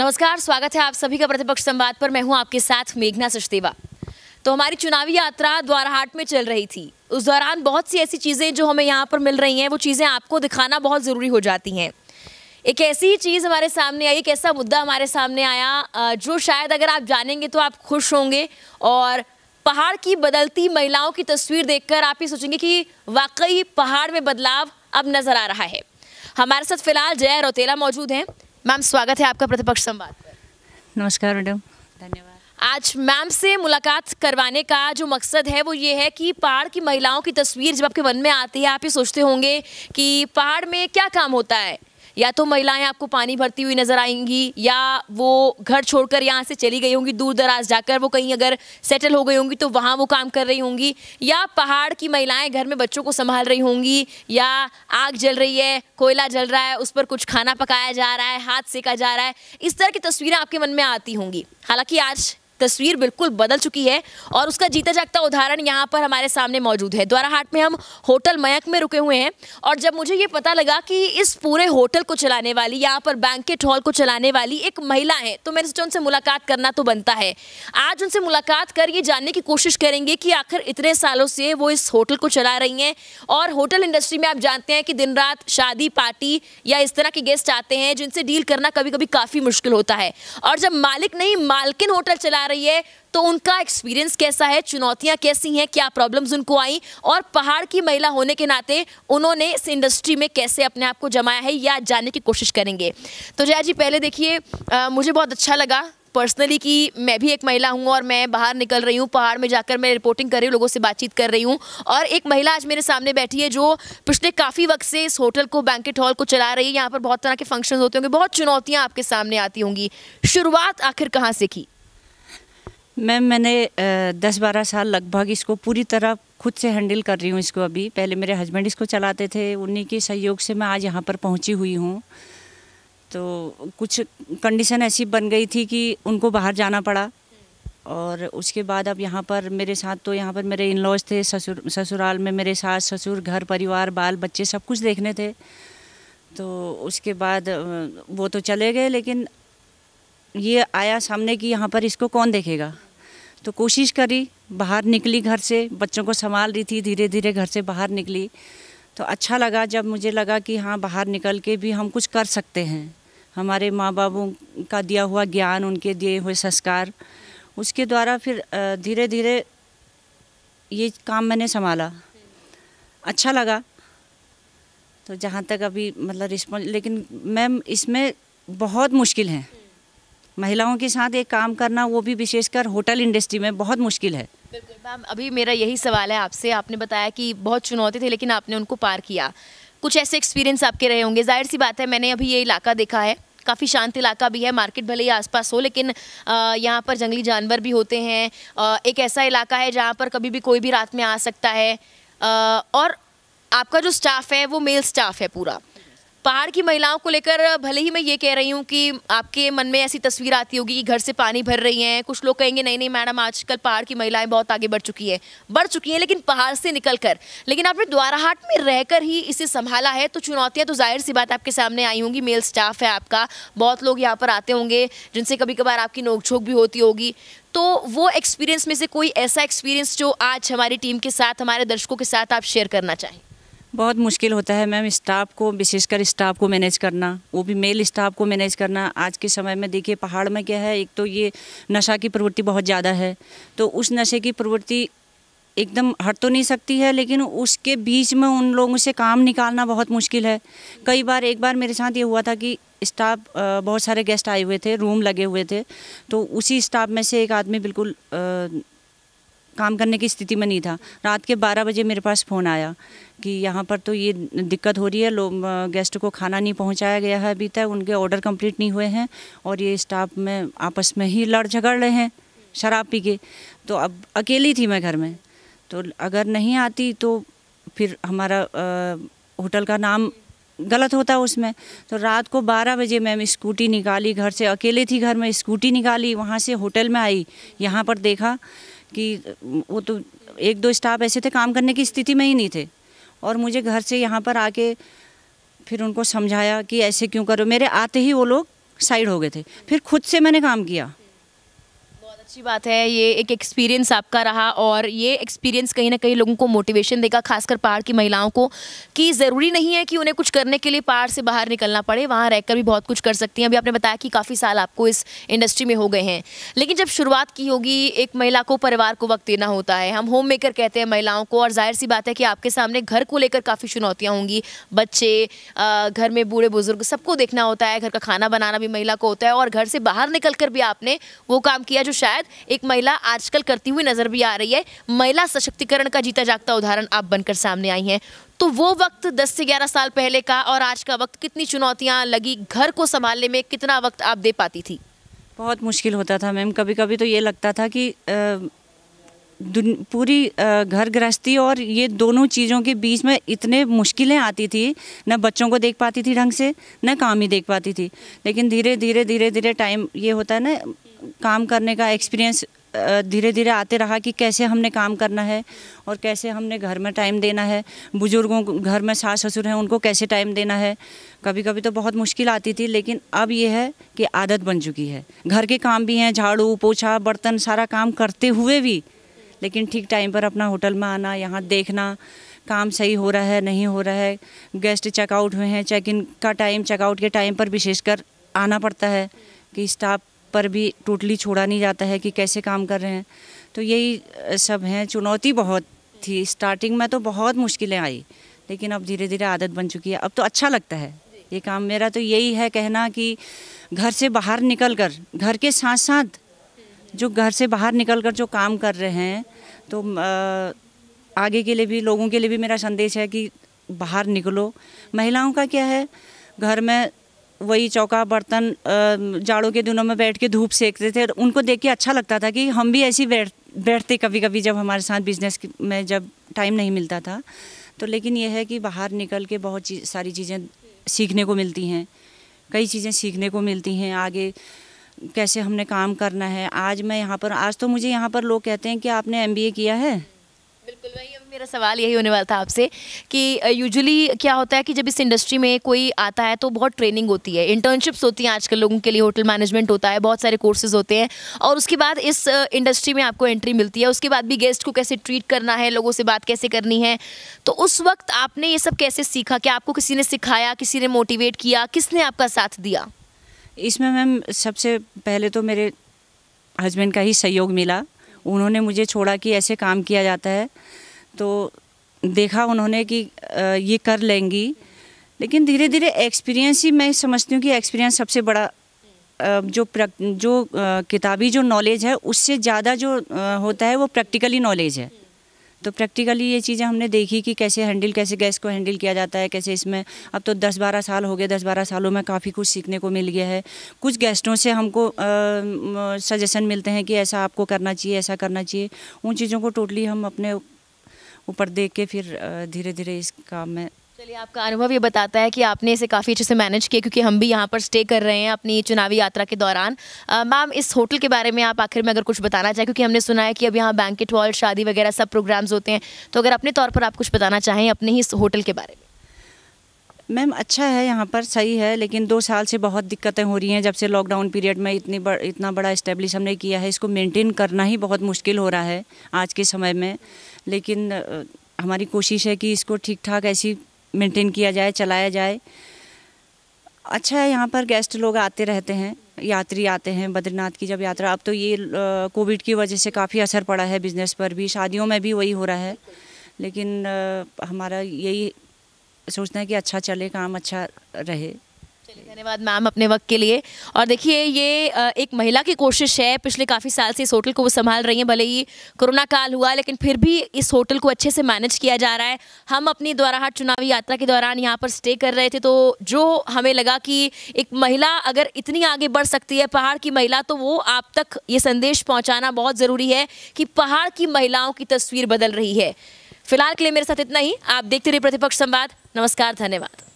नमस्कार स्वागत है आप सभी का प्रतिपक्ष संवाद पर मैं हूं आपके साथ मेघना सचदेवा तो हमारी चुनावी यात्रा द्वाराहाट में चल रही थी उस दौरान बहुत सी ऐसी चीज़ें जो हमें यहाँ पर मिल रही हैं वो चीज़ें आपको दिखाना बहुत ज़रूरी हो जाती हैं एक ऐसी ही चीज़ हमारे सामने आई एक ऐसा मुद्दा हमारे सामने आया जो शायद अगर आप जानेंगे तो आप खुश होंगे और पहाड़ की बदलती महिलाओं की तस्वीर देखकर आप ये सोचेंगे कि वाकई पहाड़ में बदलाव अब नज़र आ रहा है हमारे साथ फिलहाल जया रोतेला मौजूद हैं मैम स्वागत है आपका प्रतिपक्ष संवाद नमस्कार मैडम धन्यवाद आज मैम से मुलाकात करवाने का जो मकसद है वो ये है कि पहाड़ की महिलाओं की तस्वीर जब आपके मन में आती है आप ये सोचते होंगे कि पहाड़ में क्या काम होता है या तो महिलाएं आपको पानी भरती हुई नजर आएंगी या वो घर छोड़कर यहाँ से चली गई होंगी दूर दराज जाकर वो कहीं अगर सेटल हो गई होंगी तो वहाँ वो काम कर रही होंगी या पहाड़ की महिलाएं घर में बच्चों को संभाल रही होंगी या आग जल रही है कोयला जल रहा है उस पर कुछ खाना पकाया जा रहा है हाथ सेका जा रहा है इस तरह की तस्वीरें आपके मन में आती होंगी हालांकि आज तस्वीर बिल्कुल बदल चुकी है और उसका जीता जागता उदाहरण यहाँ पर हमारे सामने मौजूद है द्वाराहाट में हम होटल मयक में रुके हुए हैं और जब मुझे ये पता लगा कि इस पूरे होटल को चलाने वाली यहाँ पर बैंकेट हॉल को चलाने वाली एक महिला है तो मैंने सोचा उनसे मुलाकात करना तो बनता है आज उनसे मुलाकात कर ये जानने की कोशिश करेंगे कि आखिर इतने सालों से वो इस होटल को चला रही हैं और होटल इंडस्ट्री में आप जानते हैं कि दिन रात शादी पार्टी या इस तरह के गेस्ट आते हैं जिनसे डील करना कभी कभी काफ़ी मुश्किल होता है और जब मालिक नहीं मालकिन होटल चला रही है तो उनका एक्सपीरियंस कैसा है चुनौतियां कैसी हैं क्या प्रॉब्लम्स उनको आई और पहाड़ की महिला होने के नाते उन्होंने इस इंडस्ट्री में कैसे अपने आप को जमाया है या जानने की कोशिश करेंगे तो जया जी पहले देखिए मुझे बहुत अच्छा लगा पर्सनली कि मैं भी एक महिला हूं और मैं बाहर निकल रही हूं पहाड़ में जाकर मैं रिपोर्टिंग कर रही हूं लोगों से बातचीत कर रही हूं और एक महिला आज मेरे सामने बैठी है जो पिछले काफ़ी वक्त से इस होटल को बैंकेट हॉल को चला रही है यहां पर बहुत तरह के फंक्शंस होते होंगे बहुत चुनौतियां आपके सामने आती होंगी शुरुआत आखिर कहाँ से की मैम मैंने दस बारह साल लगभग इसको पूरी तरह खुद से हैंडल कर रही हूँ इसको अभी पहले मेरे हस्बैंड इसको चलाते थे उन्हीं के सहयोग से मैं आज यहाँ पर पहुँची हुई हूँ तो कुछ कंडीशन ऐसी बन गई थी कि उनको बाहर जाना पड़ा और उसके बाद अब यहाँ पर मेरे साथ तो यहाँ पर मेरे इन लॉज थे ससुर ससुराल में मेरे सास ससुर घर परिवार बाल बच्चे सब कुछ देखने थे तो उसके बाद वो तो चले गए लेकिन ये आया सामने कि यहाँ पर इसको कौन देखेगा तो कोशिश करी बाहर निकली घर से बच्चों को संभाल रही थी धीरे धीरे घर से बाहर निकली तो अच्छा लगा जब मुझे लगा कि हाँ बाहर निकल के भी हम कुछ कर सकते हैं हमारे माँ बाबों का दिया हुआ ज्ञान उनके दिए हुए संस्कार उसके द्वारा फिर धीरे धीरे ये काम मैंने संभाला अच्छा लगा तो जहाँ तक अभी मतलब रिस्पॉन्स लेकिन मैम इसमें बहुत मुश्किल है महिलाओं के साथ एक काम करना वो भी विशेषकर होटल इंडस्ट्री में बहुत मुश्किल है बिल्कुल मैम अभी मेरा यही सवाल है आपसे आपने बताया कि बहुत चुनौती थी लेकिन आपने उनको पार किया कुछ ऐसे एक्सपीरियंस आपके रहे होंगे जाहिर सी बात है मैंने अभी ये इलाका देखा है काफ़ी शांत इलाका भी है मार्केट भले ही आसपास हो लेकिन यहाँ पर जंगली जानवर भी होते हैं आ, एक ऐसा इलाका है जहाँ पर कभी भी कोई भी रात में आ सकता है आ, और आपका जो स्टाफ है वो मेल स्टाफ है पूरा पहाड़ की महिलाओं को लेकर भले ही मैं ये कह रही हूँ कि आपके मन में ऐसी तस्वीर आती होगी कि घर से पानी भर रही हैं कुछ लोग कहेंगे नहीं नहीं मैडम आजकल पहाड़ की महिलाएं बहुत आगे बढ़ चुकी हैं बढ़ चुकी हैं लेकिन पहाड़ से निकल कर लेकिन आपने द्वाराहाट में रहकर ही इसे संभाला है तो चुनौतियाँ तो जाहिर सी बात आपके सामने आई होंगी मेल स्टाफ है आपका बहुत लोग यहाँ पर आते होंगे जिनसे कभी कभार आपकी नोकझोंक भी होती होगी तो वो एक्सपीरियंस में से कोई ऐसा एक्सपीरियंस जो आज हमारी टीम के साथ हमारे दर्शकों के साथ आप शेयर करना चाहें बहुत मुश्किल होता है मैम स्टाफ को विशेषकर स्टाफ को मैनेज करना वो भी मेल स्टाफ को मैनेज करना आज के समय में देखिए पहाड़ में क्या है एक तो ये नशा की प्रवृत्ति बहुत ज़्यादा है तो उस नशे की प्रवृत्ति एकदम हट तो नहीं सकती है लेकिन उसके बीच में उन लोगों से काम निकालना बहुत मुश्किल है कई बार एक बार मेरे साथ ये हुआ था कि स्टाफ बहुत सारे गेस्ट आए हुए थे रूम लगे हुए थे तो उसी स्टाफ में से एक आदमी बिल्कुल आ, काम करने की स्थिति में नहीं था रात के 12 बजे मेरे पास फ़ोन आया कि यहाँ पर तो ये दिक्कत हो रही है लोग गेस्ट को खाना नहीं पहुँचाया गया है अभी तक उनके ऑर्डर कंप्लीट नहीं हुए हैं और ये स्टाफ में आपस में ही लड़ झगड़ रहे हैं शराब पी के तो अब अकेली थी मैं घर में तो अगर नहीं आती तो फिर हमारा होटल का नाम गलत होता उसमें तो रात को 12 बजे मैम स्कूटी निकाली घर से अकेले थी घर में स्कूटी निकाली वहाँ से होटल में आई यहाँ पर देखा कि वो तो एक दो स्टाफ ऐसे थे काम करने की स्थिति में ही नहीं थे और मुझे घर से यहाँ पर आके फिर उनको समझाया कि ऐसे क्यों करो मेरे आते ही वो लोग साइड हो गए थे फिर खुद से मैंने काम किया अच्छी बात है ये एक एक्सपीरियंस आपका रहा और ये एक्सपीरियंस कहीं ना कहीं लोगों को मोटिवेशन देगा खासकर पहाड़ की महिलाओं को कि ज़रूरी नहीं है कि उन्हें कुछ करने के लिए पहाड़ से बाहर निकलना पड़े वहाँ रहकर भी बहुत कुछ कर सकती हैं अभी आपने बताया कि काफ़ी साल आपको इस इंडस्ट्री में हो गए हैं लेकिन जब शुरुआत की होगी एक महिला को परिवार को वक्त देना होता है हम होम मेकर कहते हैं महिलाओं को और जाहिर सी बात है कि आपके सामने घर को लेकर काफ़ी चुनौतियाँ होंगी बच्चे घर में बूढ़े बुजुर्ग सबको देखना होता है घर का खाना बनाना भी महिला को होता है और घर से बाहर निकल भी आपने वो काम किया जो शायद एक महिला आजकल करती हुई नजर भी आ रही है महिला सशक्तिकरण का जीता जागता उदाहरण आप बनकर सामने आई हैं तो वो वक्त 10 से 11 साल पहले का और आज का वक्त कितनी चुनौतियाँ लगी घर को संभालने में कितना वक्त आप दे पाती थी बहुत मुश्किल होता था मैम कभी कभी तो ये लगता था कि पूरी घर गृहस्थी और ये दोनों चीज़ों के बीच में इतने मुश्किलें आती थी न बच्चों को देख पाती थी ढंग से न काम ही देख पाती थी लेकिन धीरे धीरे धीरे धीरे टाइम ये होता है ना काम करने का एक्सपीरियंस धीरे धीरे आते रहा कि कैसे हमने काम करना है और कैसे हमने घर में टाइम देना है बुज़ुर्गों को घर में सास ससुर हैं उनको कैसे टाइम देना है कभी कभी तो बहुत मुश्किल आती थी लेकिन अब यह है कि आदत बन चुकी है घर के काम भी हैं झाड़ू पोछा बर्तन सारा काम करते हुए भी लेकिन ठीक टाइम पर अपना होटल में आना यहाँ देखना काम सही हो रहा है नहीं हो रहा है गेस्ट चेकआउट हुए हैं चेक इन का टाइम चेकआउट के टाइम पर विशेषकर आना पड़ता है कि स्टाफ पर भी टोटली छोड़ा नहीं जाता है कि कैसे काम कर रहे हैं तो यही सब हैं चुनौती बहुत थी स्टार्टिंग में तो बहुत मुश्किलें आई लेकिन अब धीरे धीरे आदत बन चुकी है अब तो अच्छा लगता है ये काम मेरा तो यही है कहना कि घर से बाहर निकल कर घर के साथ साथ जो घर से बाहर निकल कर जो काम कर रहे हैं तो आगे के लिए भी लोगों के लिए भी मेरा संदेश है कि बाहर निकलो महिलाओं का क्या है घर में वही चौका बर्तन जाड़ों के दिनों में बैठ के धूप सेकते थे उनको देख के अच्छा लगता था कि हम भी ऐसी बैठ बैठते कभी कभी जब हमारे साथ बिजनेस में जब टाइम नहीं मिलता था तो लेकिन यह है कि बाहर निकल के बहुत चीज, सारी चीज़ें सीखने को मिलती हैं कई चीज़ें सीखने को मिलती हैं आगे कैसे हमने काम करना है आज मैं यहाँ पर आज तो मुझे यहाँ पर लोग कहते हैं कि आपने एम किया है बिल्कुल मेरा सवाल यही होने वाला था आपसे कि यूजुअली क्या होता है कि जब इस इंडस्ट्री में कोई आता है तो बहुत ट्रेनिंग होती है इंटर्नशिप्स होती हैं आजकल लोगों के लिए होटल मैनेजमेंट होता है बहुत सारे कोर्सेज होते हैं और उसके बाद इस इंडस्ट्री में आपको एंट्री मिलती है उसके बाद भी गेस्ट को कैसे ट्रीट करना है लोगों से बात कैसे करनी है तो उस वक्त आपने ये सब कैसे सीखा क्या आपको किसी ने सिखाया किसी ने मोटिवेट किया किसने आपका साथ दिया इसमें मैम सबसे पहले तो मेरे हस्बैंड का ही सहयोग मिला उन्होंने मुझे छोड़ा कि ऐसे काम किया जाता है तो देखा उन्होंने कि ये कर लेंगी लेकिन धीरे धीरे एक्सपीरियंस ही मैं समझती हूँ कि एक्सपीरियंस सबसे बड़ा जो जो किताबी जो नॉलेज है उससे ज़्यादा जो होता है वो प्रैक्टिकली नॉलेज है तो प्रैक्टिकली ये चीज़ें हमने देखी कि कैसे हैंडल कैसे गैस को हैंडल किया जाता है कैसे इसमें अब तो 10-12 साल हो गए 10-12 सालों में काफ़ी कुछ सीखने को मिल गया है कुछ गेस्टों से हमको सजेशन मिलते हैं कि ऐसा आपको करना चाहिए ऐसा करना चाहिए उन चीज़ों को टोटली हम अपने ऊपर देख के फिर धीरे धीरे इस काम में चलिए आपका अनुभव ये बताता है कि आपने इसे काफ़ी अच्छे से मैनेज किया क्योंकि हम भी यहाँ पर स्टे कर रहे हैं अपनी चुनावी यात्रा के दौरान मैम इस होटल के बारे में आप आखिर में अगर कुछ बताना चाहें क्योंकि हमने सुना है कि अब यहाँ बैंकेट हॉल शादी वगैरह सब प्रोग्राम्स होते हैं तो अगर अपने तौर पर आप कुछ बताना चाहें अपने ही इस होटल के बारे में मैम अच्छा है यहाँ पर सही है लेकिन दो साल से बहुत दिक्कतें हो रही हैं जब से लॉकडाउन पीरियड में इतनी बड़, इतना बड़ा इस्टेब्लिश हमने किया है इसको मेंटेन करना ही बहुत मुश्किल हो रहा है आज के समय में लेकिन हमारी कोशिश है कि इसको ठीक ठाक ऐसी मेंटेन किया जाए चलाया जाए अच्छा है यहाँ पर गेस्ट लोग आते रहते हैं यात्री आते हैं बद्रीनाथ की जब यात्रा अब तो ये कोविड की वजह से काफ़ी असर पड़ा है बिज़नेस पर भी शादियों में भी वही हो रहा है लेकिन आ, हमारा यही सोचते हैं कि अच्छा चले काम अच्छा रहे चलिए धन्यवाद मैम अपने वक्त के लिए और देखिए ये एक महिला की कोशिश है पिछले काफ़ी साल से इस होटल को वो संभाल रही हैं भले ही कोरोना काल हुआ लेकिन फिर भी इस होटल को अच्छे से मैनेज किया जा रहा है हम अपनी द्वाराहाट चुनावी यात्रा के दौरान यहाँ पर स्टे कर रहे थे तो जो हमें लगा कि एक महिला अगर इतनी आगे बढ़ सकती है पहाड़ की महिला तो वो आप तक ये संदेश पहुँचाना बहुत ज़रूरी है कि पहाड़ की महिलाओं की तस्वीर बदल रही है फिलहाल के लिए मेरे साथ इतना ही आप देखते रहिए प्रतिपक्ष संवाद नमस्कार धन्यवाद